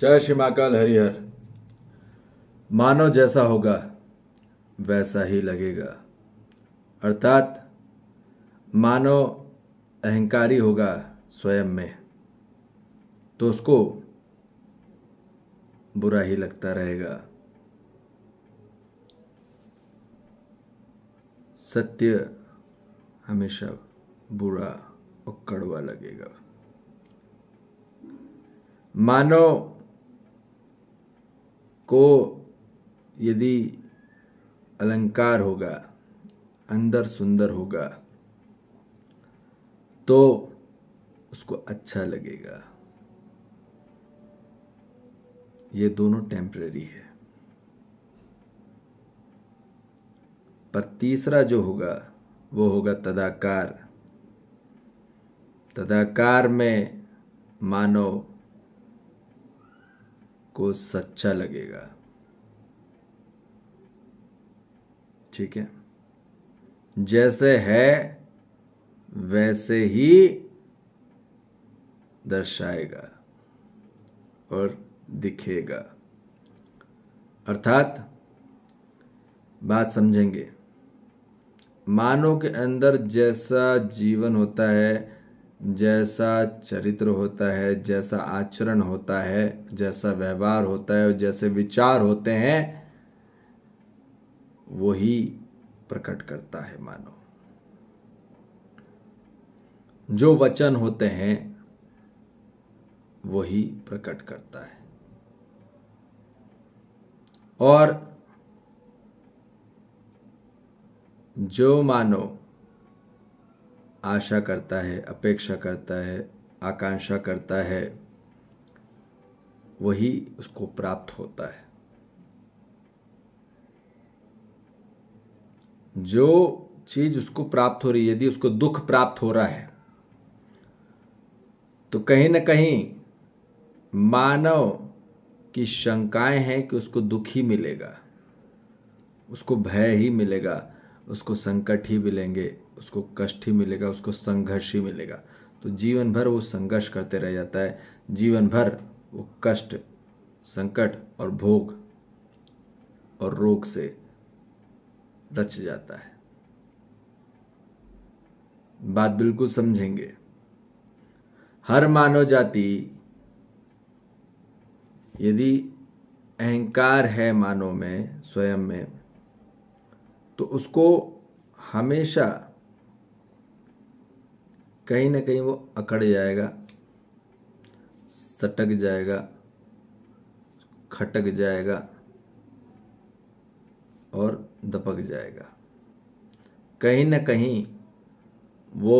जय श्री महाकाल हरिहर मानो जैसा होगा वैसा ही लगेगा अर्थात मानो अहंकारी होगा स्वयं में तो उसको बुरा ही लगता रहेगा सत्य हमेशा बुरा और कड़वा लगेगा मानो को यदि अलंकार होगा अंदर सुंदर होगा तो उसको अच्छा लगेगा ये दोनों टेम्परेरी है पर तीसरा जो होगा वो होगा तदाकार तदाकार में मानव को सच्चा लगेगा ठीक है जैसे है वैसे ही दर्शाएगा और दिखेगा अर्थात बात समझेंगे मानव के अंदर जैसा जीवन होता है जैसा चरित्र होता है जैसा आचरण होता है जैसा व्यवहार होता है और जैसे विचार होते हैं वही प्रकट करता है मानव जो वचन होते हैं वही प्रकट करता है और जो मानव आशा करता है अपेक्षा करता है आकांक्षा करता है वही उसको प्राप्त होता है जो चीज उसको प्राप्त हो रही है यदि उसको दुख प्राप्त हो रहा है तो कहीं ना कहीं मानव की शंकाएं हैं कि उसको दुख ही मिलेगा उसको भय ही मिलेगा उसको संकट ही मिलेंगे उसको कष्ट ही मिलेगा उसको संघर्ष ही मिलेगा तो जीवन भर वो संघर्ष करते रह जाता है जीवन भर वो कष्ट संकट और भोग और रोग से रच जाता है बात बिल्कुल समझेंगे हर मानव जाति यदि अहंकार है मानव में स्वयं में तो उसको हमेशा कहीं ना कहीं वो अकड़ जाएगा सटक जाएगा खटक जाएगा और दपक जाएगा कहीं ना कहीं वो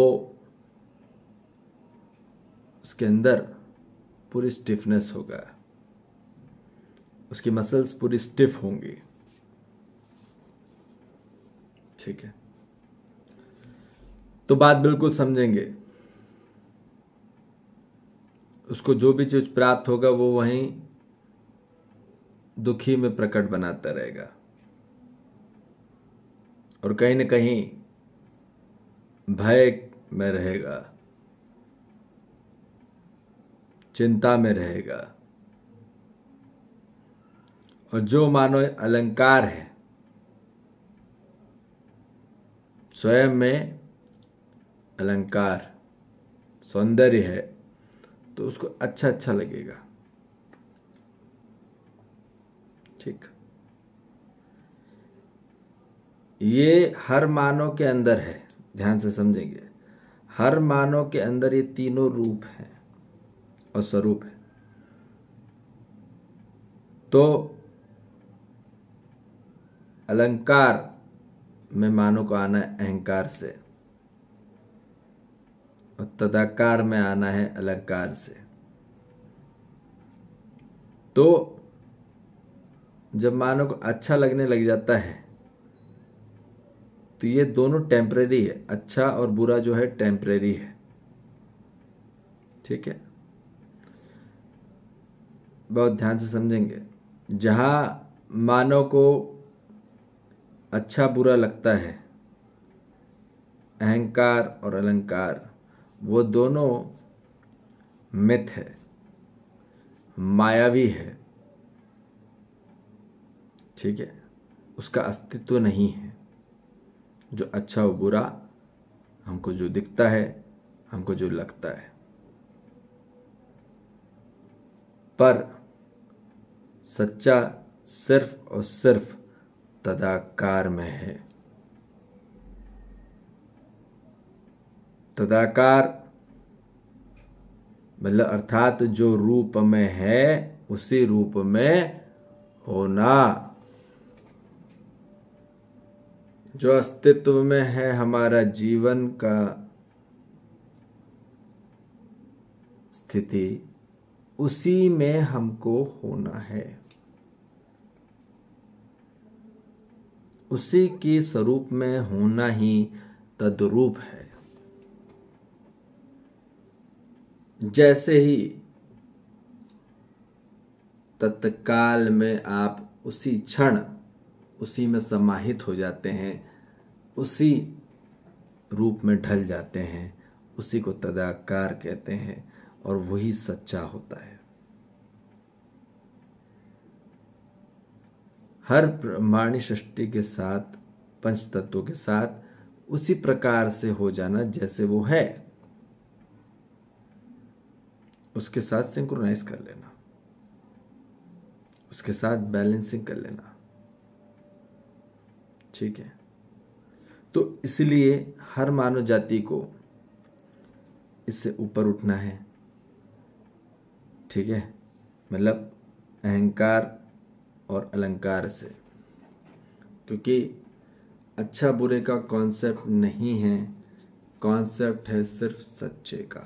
उसके अंदर पूरी स्टिफनेस होगा उसकी मसल्स पूरी स्टिफ होंगी ठीक है तो बात बिल्कुल समझेंगे उसको जो भी चीज प्राप्त होगा वो वहीं दुखी में प्रकट बनाता रहेगा और कहीं ना कहीं भय में रहेगा चिंता में रहेगा और जो मानो अलंकार है स्वयं में अलंकार सौंदर्य है तो उसको अच्छा अच्छा लगेगा ठीक ये हर मानव के अंदर है ध्यान से समझेंगे हर मानव के अंदर ये तीनों रूप है और स्वरूप है तो अलंकार मेहमानों को आना है अहंकार से और तदाकार में आना है अलंकार से तो जब मानो को अच्छा लगने लग जाता है तो ये दोनों टेम्परेरी है अच्छा और बुरा जो है टेम्परेरी है ठीक है बहुत ध्यान से समझेंगे जहां मानव को अच्छा बुरा लगता है अहंकार और अलंकार वो दोनों मिथ है मायावी है ठीक है उसका अस्तित्व नहीं है जो अच्छा और बुरा हमको जो दिखता है हमको जो लगता है पर सच्चा सिर्फ और सिर्फ तदाकार में है तदाकार मतलब अर्थात जो रूप में है उसी रूप में होना जो अस्तित्व में है हमारा जीवन का स्थिति उसी में हमको होना है उसी के स्वरूप में होना ही तद्रूप है जैसे ही तत्काल में आप उसी क्षण उसी में समाहित हो जाते हैं उसी रूप में ढल जाते हैं उसी को तदाकार कहते हैं और वही सच्चा होता है हर प्रमाणी सृष्टि के साथ पंच तत्वों के साथ उसी प्रकार से हो जाना जैसे वो है उसके साथ सिंक्रोनाइज कर लेना उसके साथ बैलेंसिंग कर लेना ठीक है तो इसलिए हर मानव जाति को इससे ऊपर उठना है ठीक है मतलब अहंकार और अलंकार से क्योंकि अच्छा बुरे का कॉन्सेप्ट नहीं है कॉन्सेप्ट है सिर्फ सच्चे का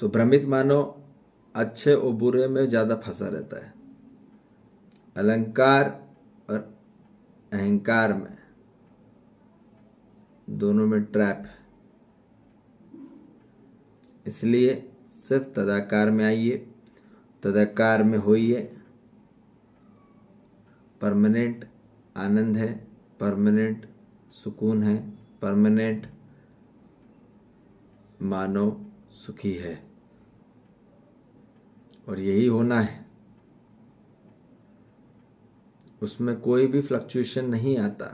तो भ्रमित मानो अच्छे और बुरे में ज़्यादा फंसा रहता है अलंकार और अहंकार में दोनों में ट्रैप है इसलिए सिर्फ तदाकार में आइए तदाकार में हो परमानेंट आनंद है परमानेंट सुकून है परमानेंट मानव सुखी है और यही होना है उसमें कोई भी फ्लक्चुएशन नहीं आता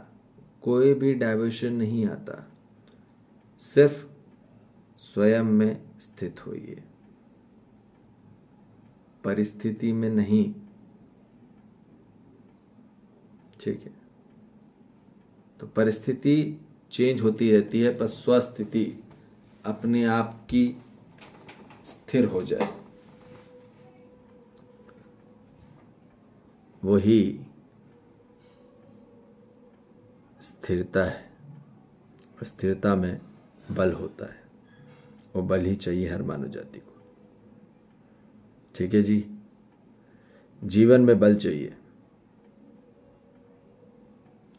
कोई भी डाइवर्शन नहीं आता सिर्फ स्वयं में स्थित होइए परिस्थिति में नहीं ठीक है तो परिस्थिति चेंज होती रहती है पर स्वस्थिति अपने आप की स्थिर हो जाए वही स्थिरता है स्थिरता में बल होता है वो बल ही चाहिए हर मानव जाति को ठीक है जी जीवन में बल चाहिए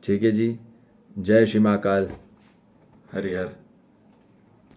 ठीक है जी जय श्री महाकाल हरिहर